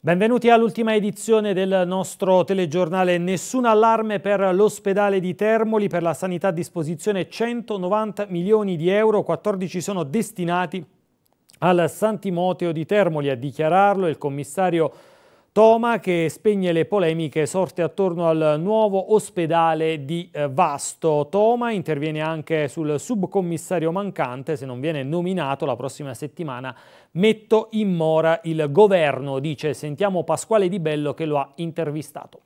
Benvenuti all'ultima edizione del nostro telegiornale Nessun allarme per l'ospedale di Termoli, per la sanità a disposizione 190 milioni di euro, 14 sono destinati al Santimoteo di Termoli. A dichiararlo il commissario Toma che spegne le polemiche sorte attorno al nuovo ospedale di eh, Vasto. Toma interviene anche sul subcommissario mancante, se non viene nominato la prossima settimana metto in mora il governo, dice sentiamo Pasquale Di Bello che lo ha intervistato.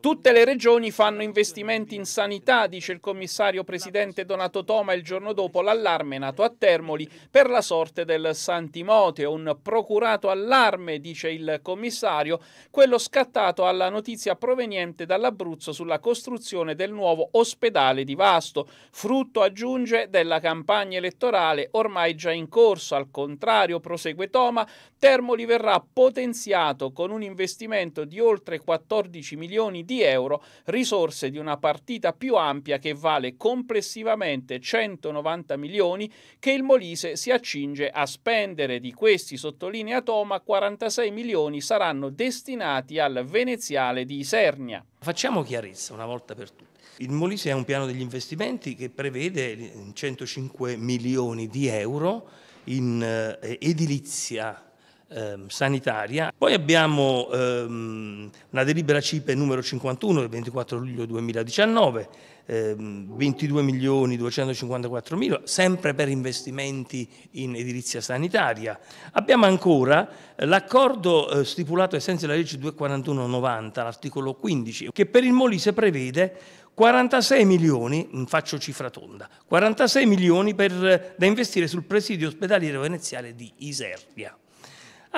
Tutte le regioni fanno investimenti in sanità, dice il commissario presidente Donato Toma il giorno dopo l'allarme nato a Termoli per la sorte del Santimoteo. Un procurato allarme, dice il commissario, quello scattato alla notizia proveniente dall'Abruzzo sulla costruzione del nuovo ospedale di Vasto, frutto, aggiunge, della campagna elettorale ormai già in corso. Al contrario, prosegue Toma, Termoli verrà potenziato con un investimento di oltre 14 milioni milioni di euro, risorse di una partita più ampia che vale complessivamente 190 milioni che il Molise si accinge a spendere. Di questi, sottolinea Toma, 46 milioni saranno destinati al veneziale di Isernia. Facciamo chiarezza una volta per tutte. Il Molise è un piano degli investimenti che prevede 105 milioni di euro in eh, edilizia Ehm, sanitaria. Poi abbiamo ehm, una delibera CIPE numero 51 del 24 luglio 2019, ehm, 22 milioni 254 mila, sempre per investimenti in edilizia sanitaria. Abbiamo ancora eh, l'accordo eh, stipulato ai sensi della legge 241-90, l'articolo 15, che per il Molise prevede 46 milioni, mm, faccio cifra tonda, 46 milioni per, eh, da investire sul presidio ospedaliero veneziale di Isernia.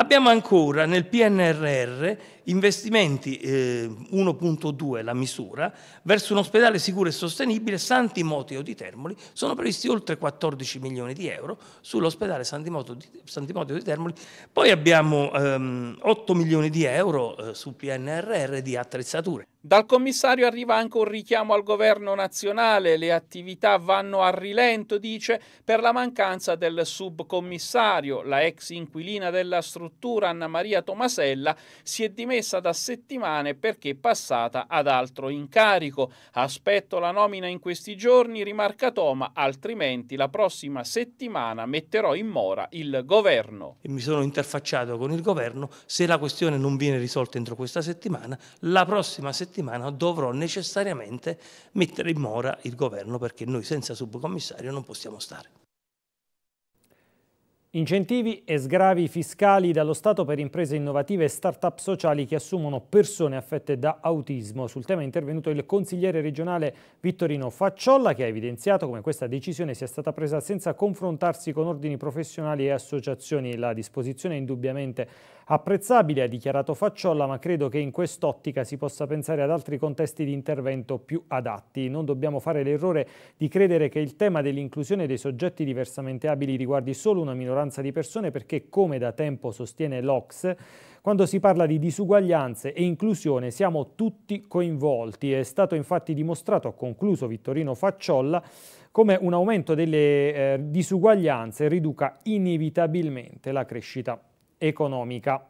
Abbiamo ancora nel PNRR investimenti eh, 1.2 la misura, verso un ospedale sicuro e sostenibile, Santimoteo di Termoli, sono previsti oltre 14 milioni di euro sull'ospedale Santimoteo di, Santimoteo di Termoli, poi abbiamo ehm, 8 milioni di euro eh, sul PNRR di attrezzature. Dal commissario arriva anche un richiamo al governo nazionale, le attività vanno a rilento, dice, per la mancanza del subcommissario. La ex inquilina della struttura Anna Maria Tomasella si è dimessa sospesa da settimane perché passata ad altro incarico. Aspetto la nomina in questi giorni, rimarca Toma, altrimenti la prossima settimana metterò in mora il governo. Mi sono interfacciato con il governo, se la questione non viene risolta entro questa settimana, la prossima settimana dovrò necessariamente mettere in mora il governo perché noi senza subcommissario non possiamo stare. Incentivi e sgravi fiscali dallo Stato per imprese innovative e start-up sociali che assumono persone affette da autismo. Sul tema è intervenuto il consigliere regionale Vittorino Facciolla che ha evidenziato come questa decisione sia stata presa senza confrontarsi con ordini professionali e associazioni. La disposizione è indubbiamente Apprezzabile, ha dichiarato Facciolla, ma credo che in quest'ottica si possa pensare ad altri contesti di intervento più adatti. Non dobbiamo fare l'errore di credere che il tema dell'inclusione dei soggetti diversamente abili riguardi solo una minoranza di persone perché, come da tempo sostiene l'Ox, quando si parla di disuguaglianze e inclusione siamo tutti coinvolti. È stato infatti dimostrato, ha concluso Vittorino Facciolla, come un aumento delle eh, disuguaglianze riduca inevitabilmente la crescita economica.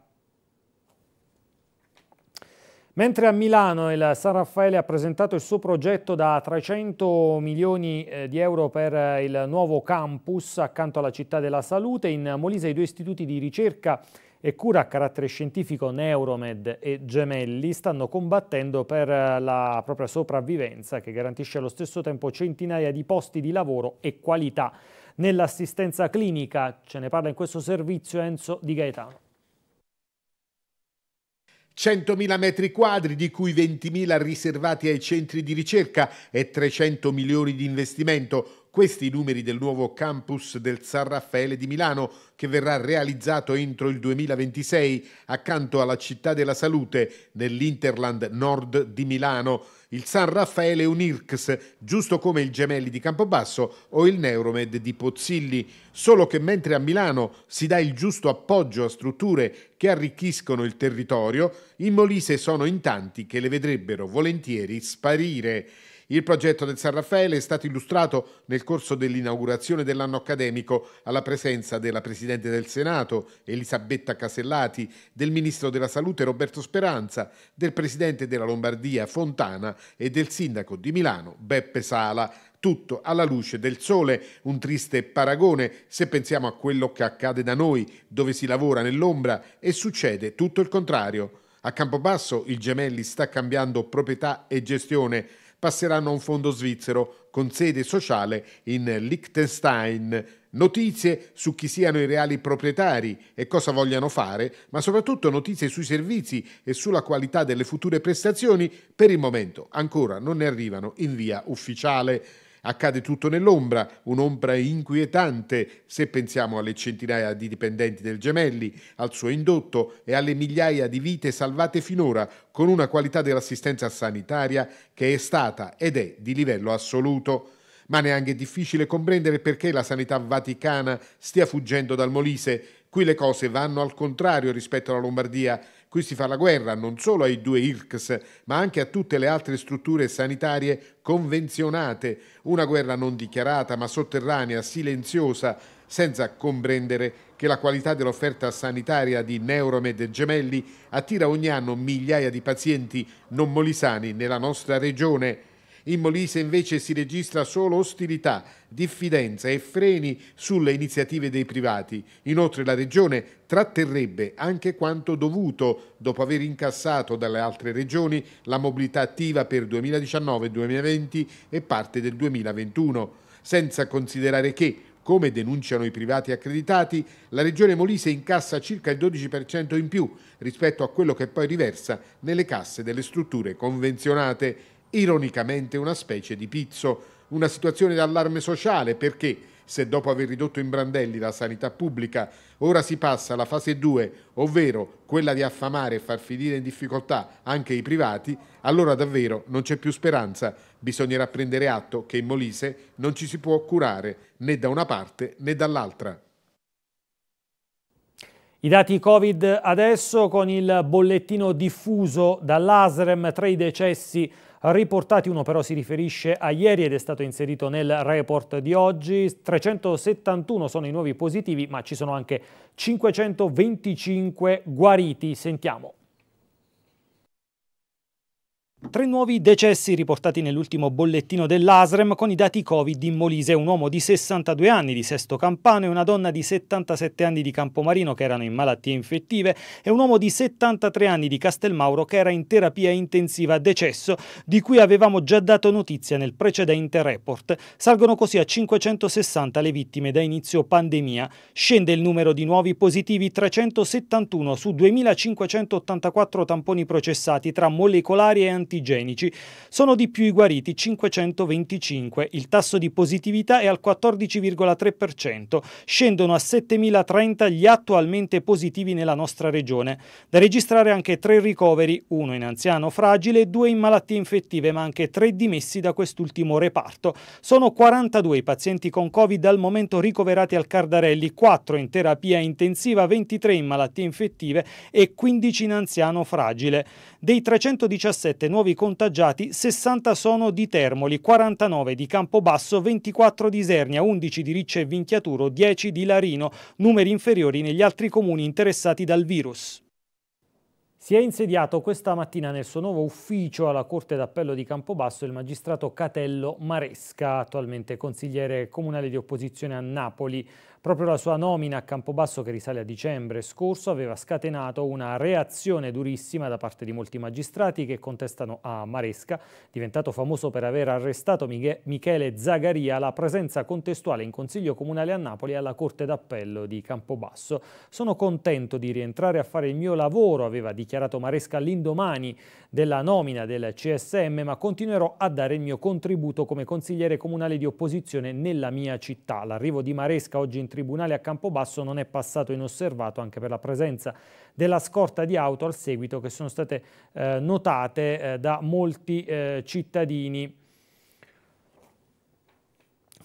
Mentre a Milano il San Raffaele ha presentato il suo progetto da 300 milioni eh, di euro per eh, il nuovo campus accanto alla città della salute, in Molise i due istituti di ricerca e cura a carattere scientifico Neuromed e Gemelli stanno combattendo per eh, la propria sopravvivenza che garantisce allo stesso tempo centinaia di posti di lavoro e qualità nell'assistenza clinica. Ce ne parla in questo servizio Enzo Di Gaetano. 100.000 metri quadri, di cui 20.000 riservati ai centri di ricerca e 300 milioni di investimento, questi i numeri del nuovo campus del San Raffaele di Milano che verrà realizzato entro il 2026 accanto alla città della salute nell'Interland Nord di Milano. Il San Raffaele è un IRCS, giusto come il Gemelli di Campobasso o il Neuromed di Pozzilli, solo che mentre a Milano si dà il giusto appoggio a strutture che arricchiscono il territorio, in Molise sono in tanti che le vedrebbero volentieri sparire. Il progetto del San Raffaele è stato illustrato nel corso dell'inaugurazione dell'anno accademico alla presenza della Presidente del Senato Elisabetta Casellati, del Ministro della Salute Roberto Speranza, del Presidente della Lombardia Fontana e del Sindaco di Milano Beppe Sala tutto alla luce del sole, un triste paragone se pensiamo a quello che accade da noi, dove si lavora nell'ombra e succede tutto il contrario. A Campobasso il Gemelli sta cambiando proprietà e gestione passeranno a un fondo svizzero con sede sociale in Liechtenstein. Notizie su chi siano i reali proprietari e cosa vogliano fare, ma soprattutto notizie sui servizi e sulla qualità delle future prestazioni, per il momento ancora non ne arrivano in via ufficiale. Accade tutto nell'ombra, un'ombra inquietante se pensiamo alle centinaia di dipendenti del Gemelli, al suo indotto e alle migliaia di vite salvate finora con una qualità dell'assistenza sanitaria che è stata ed è di livello assoluto ma neanche è difficile comprendere perché la sanità vaticana stia fuggendo dal Molise. Qui le cose vanno al contrario rispetto alla Lombardia. Qui si fa la guerra non solo ai due IRCS, ma anche a tutte le altre strutture sanitarie convenzionate. Una guerra non dichiarata, ma sotterranea, silenziosa, senza comprendere che la qualità dell'offerta sanitaria di Neuromed Gemelli attira ogni anno migliaia di pazienti non molisani nella nostra regione. In Molise invece si registra solo ostilità, diffidenza e freni sulle iniziative dei privati. Inoltre la Regione tratterrebbe anche quanto dovuto dopo aver incassato dalle altre regioni la mobilità attiva per 2019, 2020 e parte del 2021, senza considerare che come denunciano i privati accreditati, la Regione Molise incassa circa il 12% in più rispetto a quello che poi riversa nelle casse delle strutture convenzionate ironicamente una specie di pizzo, una situazione d'allarme sociale perché se dopo aver ridotto in brandelli la sanità pubblica ora si passa alla fase 2, ovvero quella di affamare e far finire in difficoltà anche i privati, allora davvero non c'è più speranza. Bisognerà prendere atto che in Molise non ci si può curare né da una parte né dall'altra. I dati Covid adesso con il bollettino diffuso dall'ASREM, tra i decessi riportati. Uno però si riferisce a ieri ed è stato inserito nel report di oggi. 371 sono i nuovi positivi, ma ci sono anche 525 guariti. Sentiamo. Tre nuovi decessi riportati nell'ultimo bollettino dell'ASREM con i dati Covid in Molise, un uomo di 62 anni di Sesto Campano e una donna di 77 anni di Campomarino che erano in malattie infettive e un uomo di 73 anni di Castelmauro che era in terapia intensiva decesso, di cui avevamo già dato notizia nel precedente report. Salgono così a 560 le vittime da inizio pandemia. Scende il numero di nuovi positivi 371 su 2584 tamponi processati tra molecolari e antibiotici antigenici, sono di più i guariti 525, il tasso di positività è al 14,3%, scendono a 7.030 gli attualmente positivi nella nostra regione. Da registrare anche tre ricoveri, uno in anziano fragile, due in malattie infettive, ma anche tre dimessi da quest'ultimo reparto. Sono 42 i pazienti con Covid al momento ricoverati al Cardarelli, 4 in terapia intensiva, 23 in malattie infettive e 15 in anziano fragile. Dei 317 nuovi contagiati, 60 sono di Termoli, 49 di Campobasso, 24 di Isernia, 11 di Ricce e Vinchiaturo, 10 di Larino, numeri inferiori negli altri comuni interessati dal virus. Si è insediato questa mattina nel suo nuovo ufficio alla Corte d'Appello di Campobasso il magistrato Catello Maresca, attualmente consigliere comunale di opposizione a Napoli. Proprio la sua nomina a Campobasso che risale a dicembre scorso aveva scatenato una reazione durissima da parte di molti magistrati che contestano a Maresca, diventato famoso per aver arrestato Michele Zagaria, la presenza contestuale in Consiglio Comunale a Napoli alla Corte d'Appello di Campobasso. Sono contento di rientrare a fare il mio lavoro, aveva dichiarato Maresca all'indomani della nomina del CSM, ma continuerò a dare il mio contributo come consigliere comunale di opposizione nella mia città. L'arrivo di Maresca oggi in tribunale tribunale a Campobasso non è passato inosservato anche per la presenza della scorta di auto al seguito che sono state eh, notate eh, da molti eh, cittadini.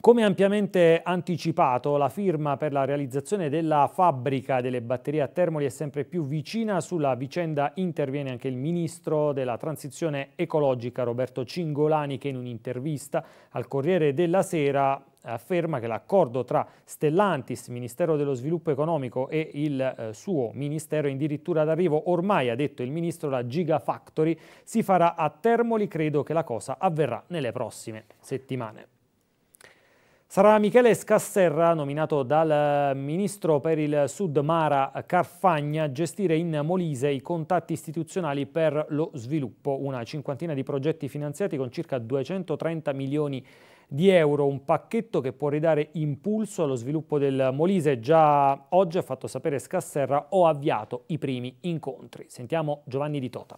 Come ampiamente anticipato, la firma per la realizzazione della fabbrica delle batterie a Termoli è sempre più vicina. Sulla vicenda interviene anche il ministro della transizione ecologica Roberto Cingolani che in un'intervista al Corriere della Sera afferma che l'accordo tra Stellantis, Ministero dello Sviluppo Economico e il eh, suo Ministero in dirittura d'arrivo, ormai ha detto il Ministro la Gigafactory, si farà a Termoli, credo che la cosa avverrà nelle prossime settimane. Sarà Michele Scasserra, nominato dal eh, ministro per il Sud Mara Carfagna, a gestire in Molise i contatti istituzionali per lo sviluppo, una cinquantina di progetti finanziati con circa 230 milioni di euro di euro, un pacchetto che può ridare impulso allo sviluppo del Molise. Già oggi ha fatto sapere Scasserra ho avviato i primi incontri. Sentiamo Giovanni Di Tota.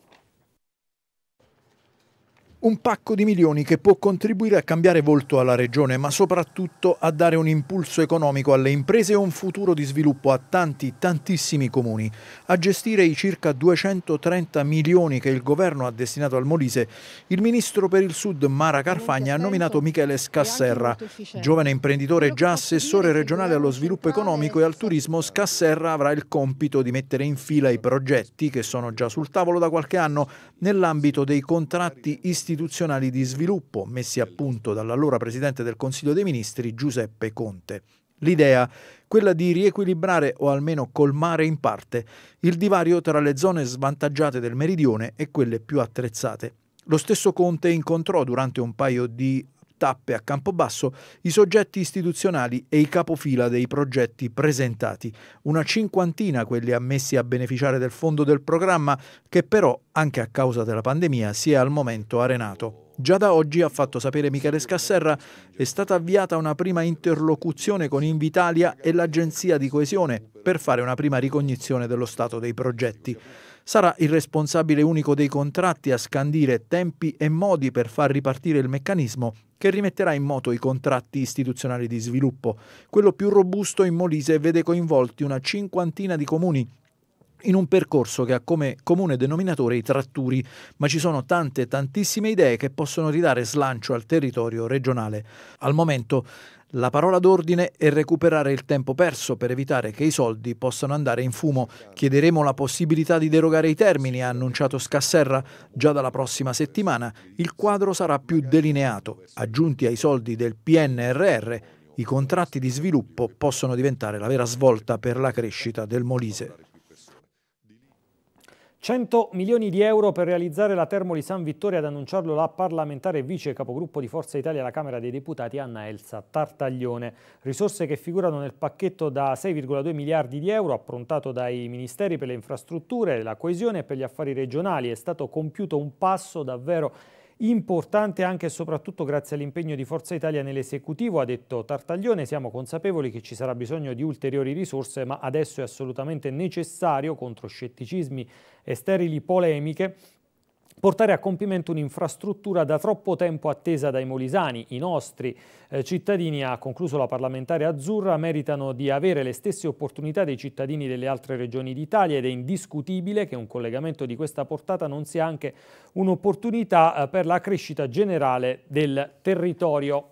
Un pacco di milioni che può contribuire a cambiare volto alla regione, ma soprattutto a dare un impulso economico alle imprese e un futuro di sviluppo a tanti, tantissimi comuni. A gestire i circa 230 milioni che il governo ha destinato al Molise, il ministro per il Sud Mara Carfagna ha nominato Michele Scasserra. Giovane imprenditore già assessore regionale allo sviluppo economico e al turismo, Scasserra avrà il compito di mettere in fila i progetti che sono già sul tavolo da qualche anno nell'ambito dei contratti istituzionali istituzionali di sviluppo messi a punto dall'allora Presidente del Consiglio dei Ministri Giuseppe Conte. L'idea, quella di riequilibrare o almeno colmare in parte il divario tra le zone svantaggiate del meridione e quelle più attrezzate. Lo stesso Conte incontrò durante un paio di tappe a campo basso i soggetti istituzionali e i capofila dei progetti presentati, una cinquantina quelli ammessi a beneficiare del fondo del programma che però, anche a causa della pandemia, si è al momento arenato. Già da oggi, ha fatto sapere Michele Scasserra, è stata avviata una prima interlocuzione con Invitalia e l'Agenzia di Coesione per fare una prima ricognizione dello stato dei progetti. Sarà il responsabile unico dei contratti a scandire tempi e modi per far ripartire il meccanismo che rimetterà in moto i contratti istituzionali di sviluppo. Quello più robusto in Molise vede coinvolti una cinquantina di comuni in un percorso che ha come comune denominatore i tratturi, ma ci sono tante tantissime idee che possono ridare slancio al territorio regionale. Al momento la parola d'ordine è recuperare il tempo perso per evitare che i soldi possano andare in fumo. Chiederemo la possibilità di derogare i termini, ha annunciato Scasserra. Già dalla prossima settimana il quadro sarà più delineato. Aggiunti ai soldi del PNRR, i contratti di sviluppo possono diventare la vera svolta per la crescita del Molise. 100 milioni di euro per realizzare la Termoli San Vittorio ad annunciarlo la parlamentare vice capogruppo di Forza Italia alla Camera dei Deputati Anna Elsa Tartaglione. Risorse che figurano nel pacchetto da 6,2 miliardi di euro approntato dai ministeri per le infrastrutture, la coesione e per gli affari regionali. È stato compiuto un passo davvero importante importante anche e soprattutto grazie all'impegno di Forza Italia nell'esecutivo, ha detto Tartaglione, siamo consapevoli che ci sarà bisogno di ulteriori risorse, ma adesso è assolutamente necessario, contro scetticismi e sterili polemiche, portare a compimento un'infrastruttura da troppo tempo attesa dai molisani. I nostri eh, cittadini, ha concluso la parlamentare azzurra, meritano di avere le stesse opportunità dei cittadini delle altre regioni d'Italia ed è indiscutibile che un collegamento di questa portata non sia anche un'opportunità eh, per la crescita generale del territorio.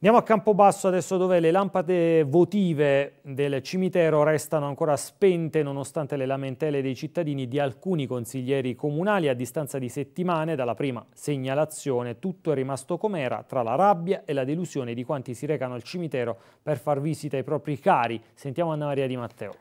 Andiamo a Campobasso adesso dove le lampade votive del cimitero restano ancora spente nonostante le lamentele dei cittadini di alcuni consiglieri comunali a distanza di settimane dalla prima segnalazione. Tutto è rimasto com'era tra la rabbia e la delusione di quanti si recano al cimitero per far visita ai propri cari. Sentiamo Anna Maria Di Matteo.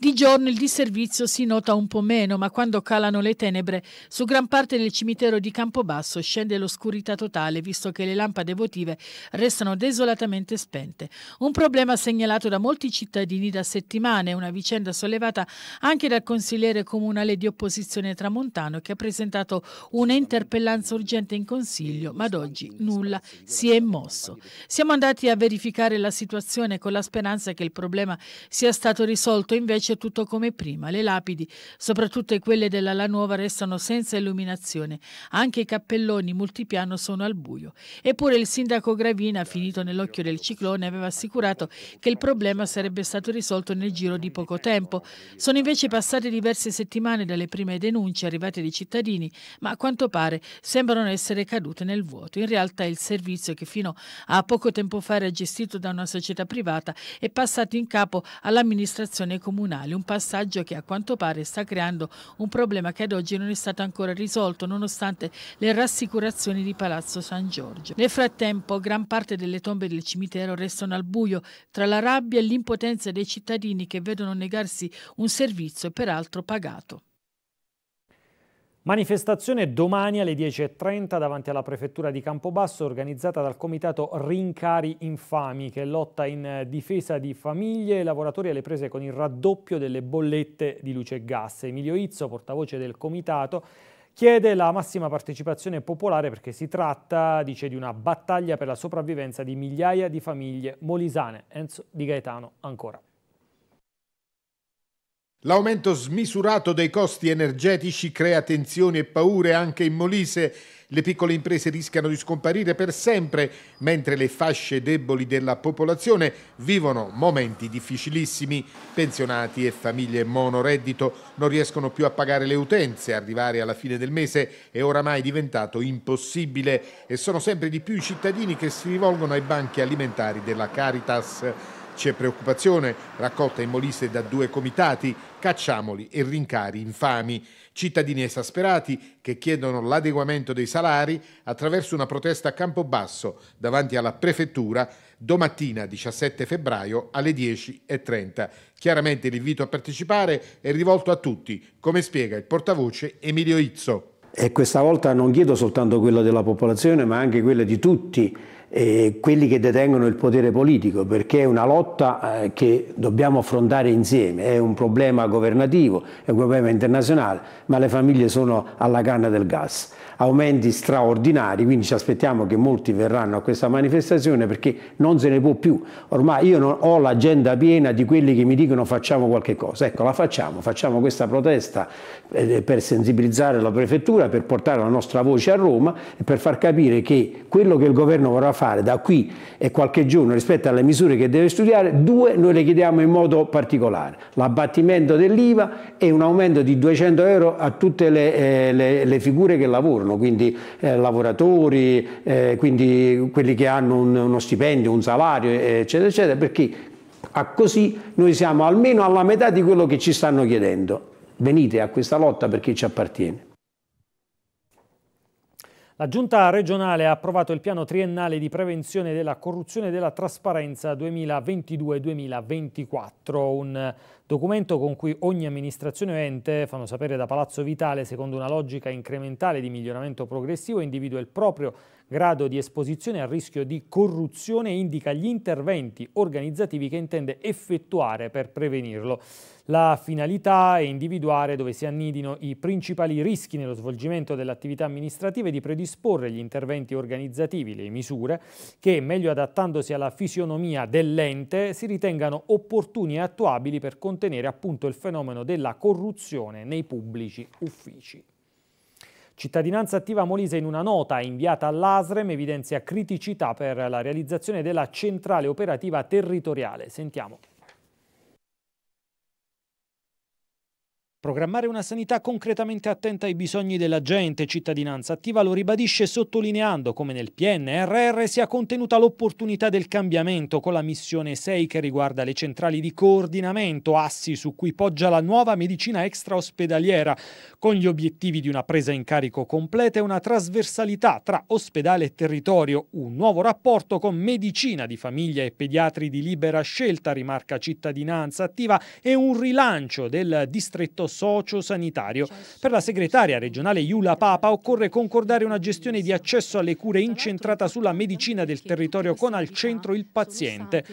Di giorno il disservizio si nota un po' meno, ma quando calano le tenebre, su gran parte del cimitero di Campobasso scende l'oscurità totale, visto che le lampade votive restano desolatamente spente. Un problema segnalato da molti cittadini da settimane, una vicenda sollevata anche dal consigliere comunale di opposizione Tramontano, che ha presentato una interpellanza urgente in consiglio, ma ad oggi nulla si è mosso. Siamo andati a verificare la situazione con la speranza che il problema sia stato risolto, invece invece tutto come prima. Le lapidi, soprattutto quelle della Lanuova, restano senza illuminazione. Anche i cappelloni multipiano sono al buio. Eppure il sindaco Gravina, finito nell'occhio del ciclone, aveva assicurato che il problema sarebbe stato risolto nel giro di poco tempo. Sono invece passate diverse settimane dalle prime denunce arrivate dai cittadini, ma a quanto pare sembrano essere cadute nel vuoto. In realtà il servizio che fino a poco tempo fa era gestito da una società privata è passato in capo all'amministrazione comunale criminale, un passaggio che a quanto pare sta creando un problema che ad oggi non è stato ancora risolto nonostante le rassicurazioni di Palazzo San Giorgio. Nel frattempo gran parte delle tombe del cimitero restano al buio tra la rabbia e l'impotenza dei cittadini che vedono negarsi un servizio peraltro pagato. Manifestazione domani alle 10.30 davanti alla prefettura di Campobasso organizzata dal comitato Rincari Infami che lotta in eh, difesa di famiglie e lavoratori alle prese con il raddoppio delle bollette di luce e gas. Emilio Izzo, portavoce del comitato, chiede la massima partecipazione popolare perché si tratta, dice, di una battaglia per la sopravvivenza di migliaia di famiglie molisane. Enzo Di Gaetano ancora. L'aumento smisurato dei costi energetici crea tensioni e paure anche in Molise. Le piccole imprese rischiano di scomparire per sempre, mentre le fasce deboli della popolazione vivono momenti difficilissimi. Pensionati e famiglie monoreddito non riescono più a pagare le utenze, arrivare alla fine del mese è oramai diventato impossibile e sono sempre di più i cittadini che si rivolgono ai banchi alimentari della Caritas. C'è preoccupazione, raccolta in moliste da due comitati, cacciamoli e rincari infami. Cittadini esasperati che chiedono l'adeguamento dei salari attraverso una protesta a Campobasso davanti alla prefettura domattina 17 febbraio alle 10.30. Chiaramente l'invito a partecipare è rivolto a tutti, come spiega il portavoce Emilio Izzo. E questa volta non chiedo soltanto quella della popolazione, ma anche quella di tutti eh, quelli che detengono il potere politico, perché è una lotta eh, che dobbiamo affrontare insieme, è un problema governativo, è un problema internazionale, ma le famiglie sono alla canna del gas. Aumenti straordinari, quindi ci aspettiamo che molti verranno a questa manifestazione perché non se ne può più. Ormai io non ho l'agenda piena di quelli che mi dicono facciamo qualche cosa. Ecco, la facciamo, facciamo questa protesta eh, per sensibilizzare la prefettura, per portare la nostra voce a Roma e per far capire che quello che il governo vorrà fare fare da qui e qualche giorno rispetto alle misure che deve studiare, due noi le chiediamo in modo particolare, l'abbattimento dell'IVA e un aumento di 200 euro a tutte le, eh, le, le figure che lavorano, quindi eh, lavoratori, eh, quindi quelli che hanno un, uno stipendio, un salario, eccetera, eccetera, perché a così noi siamo almeno alla metà di quello che ci stanno chiedendo. Venite a questa lotta perché ci appartiene. La Giunta regionale ha approvato il piano triennale di prevenzione della corruzione e della trasparenza 2022-2024, un documento con cui ogni amministrazione o ente, fanno sapere da Palazzo Vitale, secondo una logica incrementale di miglioramento progressivo, individua il proprio grado di esposizione al rischio di corruzione e indica gli interventi organizzativi che intende effettuare per prevenirlo. La finalità è individuare dove si annidino i principali rischi nello svolgimento dell'attività amministrativa e di predisporre gli interventi organizzativi, le misure, che meglio adattandosi alla fisionomia dell'ente si ritengano opportuni e attuabili per contenere contenere appunto il fenomeno della corruzione nei pubblici uffici. Cittadinanza Attiva Molise in una nota inviata all'ASREM evidenzia criticità per la realizzazione della centrale operativa territoriale. Sentiamo. Programmare una sanità concretamente attenta ai bisogni della gente, cittadinanza attiva lo ribadisce sottolineando come nel PNRR sia contenuta l'opportunità del cambiamento con la missione 6 che riguarda le centrali di coordinamento, assi su cui poggia la nuova medicina extraospedaliera, con gli obiettivi di una presa in carico completa e una trasversalità tra ospedale e territorio, un nuovo rapporto con medicina di famiglia e pediatri di libera scelta, rimarca cittadinanza attiva, e un rilancio del distretto sociosanitario. Cioè, per la segretaria regionale Iula Papa occorre concordare una gestione di accesso alle cure incentrata sulla medicina del territorio con al centro il paziente.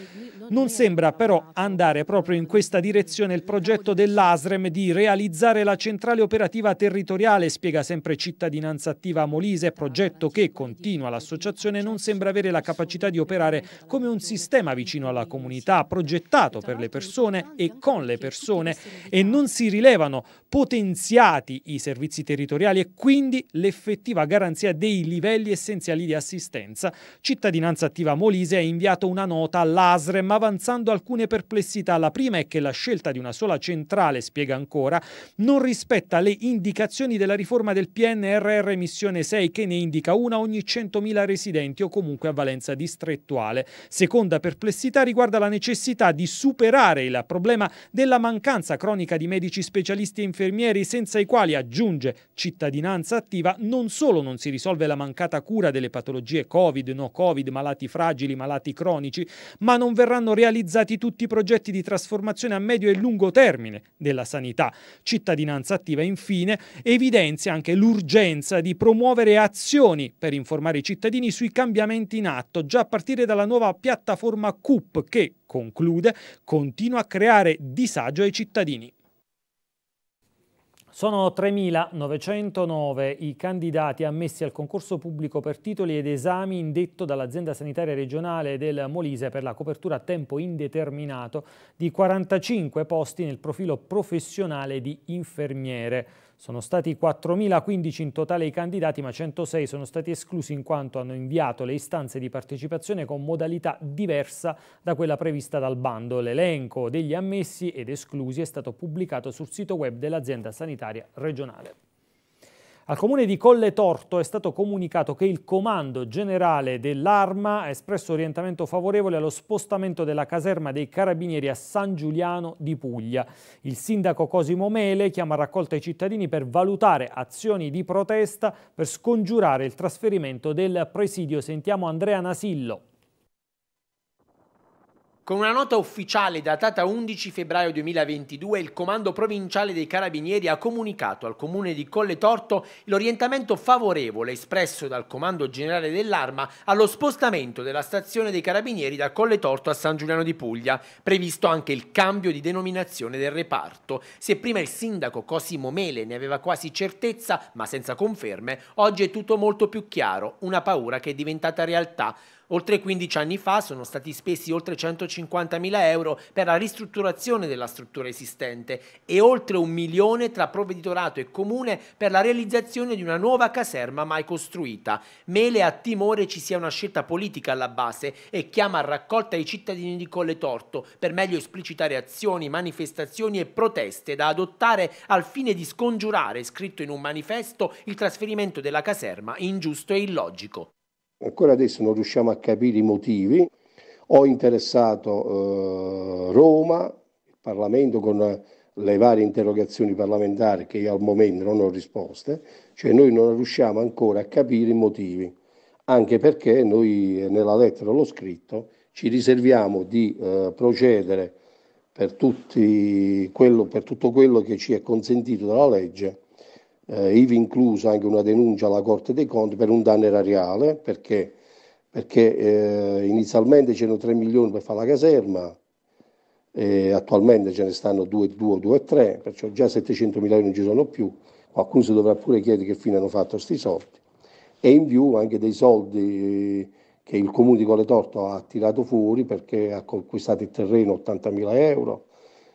Non sembra però andare proprio in questa direzione il progetto dell'ASREM di realizzare la centrale operativa territoriale, spiega sempre Cittadinanza Attiva Molise, ah, progetto che, continua l'associazione, non sembra avere la capacità di operare come un sistema vicino alla comunità, progettato per le persone e con le persone e non si rileva venivano potenziati i servizi territoriali e quindi l'effettiva garanzia dei livelli essenziali di assistenza. Cittadinanza Attiva Molise ha inviato una nota all'ASREM avanzando alcune perplessità. La prima è che la scelta di una sola centrale, spiega ancora, non rispetta le indicazioni della riforma del PNRR Missione 6 che ne indica una ogni 100.000 residenti o comunque a valenza distrettuale. Seconda perplessità riguarda la necessità di superare il problema della mancanza cronica di medici speciali specialisti e infermieri senza i quali, aggiunge cittadinanza attiva, non solo non si risolve la mancata cura delle patologie Covid, no Covid, malati fragili, malati cronici, ma non verranno realizzati tutti i progetti di trasformazione a medio e lungo termine della sanità. Cittadinanza attiva, infine, evidenzia anche l'urgenza di promuovere azioni per informare i cittadini sui cambiamenti in atto, già a partire dalla nuova piattaforma CUP che, conclude, continua a creare disagio ai cittadini. Sono 3.909 i candidati ammessi al concorso pubblico per titoli ed esami indetto dall'azienda sanitaria regionale del Molise per la copertura a tempo indeterminato di 45 posti nel profilo professionale di infermiere. Sono stati 4.015 in totale i candidati, ma 106 sono stati esclusi in quanto hanno inviato le istanze di partecipazione con modalità diversa da quella prevista dal bando. L'elenco degli ammessi ed esclusi è stato pubblicato sul sito web dell'azienda sanitaria regionale. Al comune di Colle Torto è stato comunicato che il comando generale dell'Arma ha espresso orientamento favorevole allo spostamento della caserma dei carabinieri a San Giuliano di Puglia. Il sindaco Cosimo Mele chiama a raccolta i cittadini per valutare azioni di protesta per scongiurare il trasferimento del presidio. Sentiamo Andrea Nasillo. Con una nota ufficiale datata 11 febbraio 2022, il Comando Provinciale dei Carabinieri ha comunicato al Comune di Colle Torto l'orientamento favorevole espresso dal Comando Generale dell'Arma allo spostamento della stazione dei Carabinieri da Colle Torto a San Giuliano di Puglia, previsto anche il cambio di denominazione del reparto. Se prima il sindaco Cosimo Mele ne aveva quasi certezza, ma senza conferme, oggi è tutto molto più chiaro, una paura che è diventata realtà. Oltre 15 anni fa sono stati spesi oltre 150.000 euro per la ristrutturazione della struttura esistente e oltre un milione tra provveditorato e comune per la realizzazione di una nuova caserma mai costruita. Mele ha timore ci sia una scelta politica alla base e chiama a raccolta i cittadini di Colle Torto per meglio esplicitare azioni, manifestazioni e proteste da adottare al fine di scongiurare, scritto in un manifesto, il trasferimento della caserma ingiusto e illogico. Ancora adesso non riusciamo a capire i motivi. Ho interessato eh, Roma, il Parlamento con le varie interrogazioni parlamentari che io al momento non ho risposte, cioè noi non riusciamo ancora a capire i motivi, anche perché noi eh, nella lettera l'ho scritto, ci riserviamo di eh, procedere per, quello, per tutto quello che ci è consentito dalla legge eh, ivi inclusa anche una denuncia alla Corte dei Conti per un danno erariale, perché, perché eh, inizialmente c'erano 3 milioni per fare la caserma, attualmente ce ne stanno 2, 2, 2, 3, perciò già 700 mila euro non ci sono più, qualcuno si dovrà pure chiedere che fine hanno fatto questi soldi e in più anche dei soldi eh, che il comune di Coletorto ha tirato fuori perché ha conquistato il terreno 80 mila euro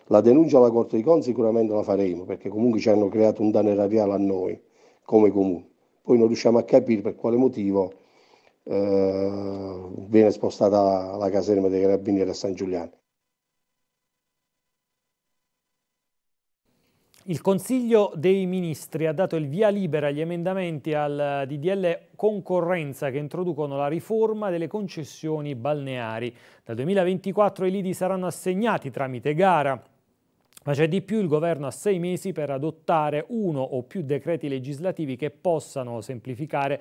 la denuncia alla Corte dei Conti sicuramente la faremo perché comunque ci hanno creato un danno erariale a noi come comune. Poi non riusciamo a capire per quale motivo eh, viene spostata la caserma dei carabinieri a San Giuliano. Il Consiglio dei Ministri ha dato il via libera agli emendamenti al DDL concorrenza che introducono la riforma delle concessioni balneari. Dal 2024 i lidi saranno assegnati tramite gara ma c'è di più, il governo ha sei mesi per adottare uno o più decreti legislativi che possano semplificare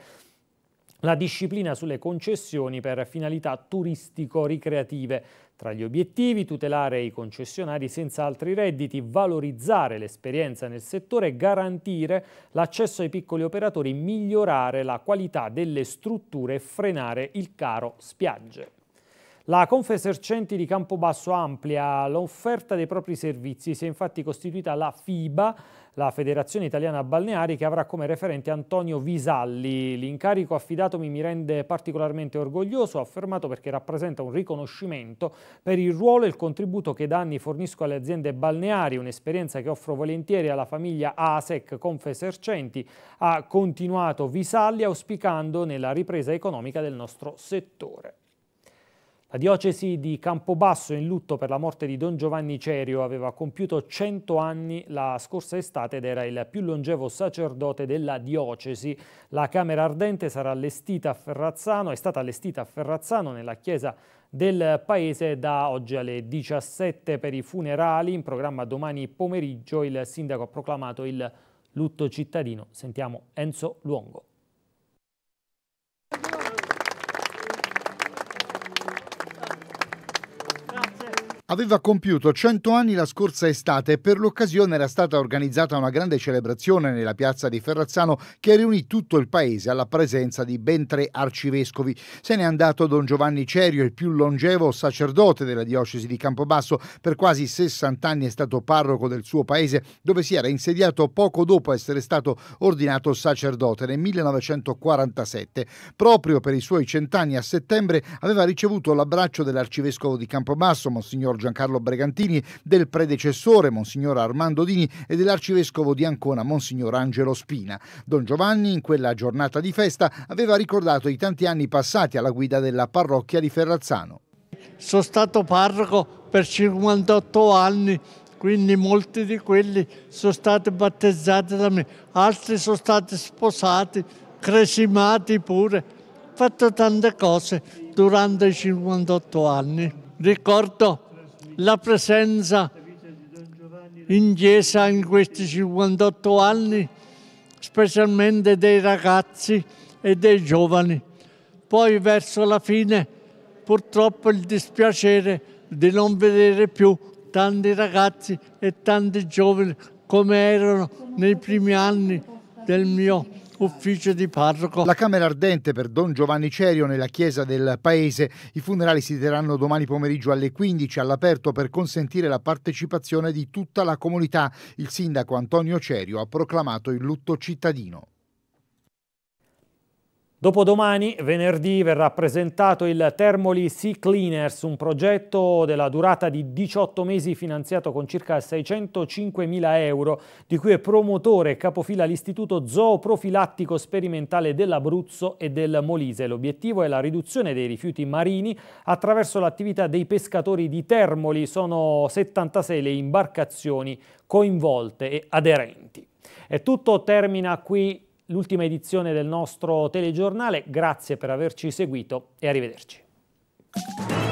la disciplina sulle concessioni per finalità turistico-ricreative. Tra gli obiettivi, tutelare i concessionari senza altri redditi, valorizzare l'esperienza nel settore, garantire l'accesso ai piccoli operatori, migliorare la qualità delle strutture e frenare il caro spiagge. La Confesercenti di Campobasso amplia l'offerta dei propri servizi, si è infatti costituita la FIBA, la Federazione Italiana Balneari, che avrà come referente Antonio Visalli. L'incarico affidatomi mi rende particolarmente orgoglioso, ho affermato perché rappresenta un riconoscimento per il ruolo e il contributo che da anni fornisco alle aziende balneari, un'esperienza che offro volentieri alla famiglia ASEC Confesercenti, ha continuato Visalli auspicando nella ripresa economica del nostro settore. La diocesi di Campobasso in lutto per la morte di Don Giovanni Cerio aveva compiuto 100 anni la scorsa estate ed era il più longevo sacerdote della diocesi. La Camera Ardente sarà allestita a Ferrazzano, è stata allestita a Ferrazzano nella chiesa del paese da oggi alle 17 per i funerali. In programma domani pomeriggio il sindaco ha proclamato il lutto cittadino. Sentiamo Enzo Luongo. Aveva compiuto 100 anni la scorsa estate e per l'occasione era stata organizzata una grande celebrazione nella piazza di Ferrazzano che riunì tutto il paese alla presenza di ben tre arcivescovi. Se n'è andato Don Giovanni Cerio, il più longevo sacerdote della diocesi di Campobasso. Per quasi 60 anni è stato parroco del suo paese, dove si era insediato poco dopo essere stato ordinato sacerdote nel 1947. Proprio per i suoi cent'anni a settembre aveva ricevuto l'abbraccio dell'arcivescovo di Campobasso, Monsignor Giancarlo Bregantini, del predecessore Monsignor Armando Dini e dell'arcivescovo di Ancona Monsignor Angelo Spina. Don Giovanni in quella giornata di festa aveva ricordato i tanti anni passati alla guida della parrocchia di Ferrazzano. Sono stato parroco per 58 anni quindi molti di quelli sono stati battezzati da me, altri sono stati sposati, cresimati pure, ho fatto tante cose durante i 58 anni. Ricordo la presenza in chiesa in questi 58 anni, specialmente dei ragazzi e dei giovani. Poi verso la fine purtroppo il dispiacere di non vedere più tanti ragazzi e tanti giovani come erano nei primi anni del mio ufficio di parroco. La camera ardente per Don Giovanni Cerio nella chiesa del paese. I funerali si terranno domani pomeriggio alle 15 all'aperto per consentire la partecipazione di tutta la comunità. Il sindaco Antonio Cerio ha proclamato il lutto cittadino. Dopodomani, venerdì, verrà presentato il Termoli Sea Cleaners, un progetto della durata di 18 mesi finanziato con circa 605 mila euro, di cui è promotore e capofila l'Istituto Zooprofilattico Sperimentale dell'Abruzzo e del Molise. L'obiettivo è la riduzione dei rifiuti marini attraverso l'attività dei pescatori di Termoli. Sono 76 le imbarcazioni coinvolte e aderenti. E tutto termina qui l'ultima edizione del nostro telegiornale. Grazie per averci seguito e arrivederci.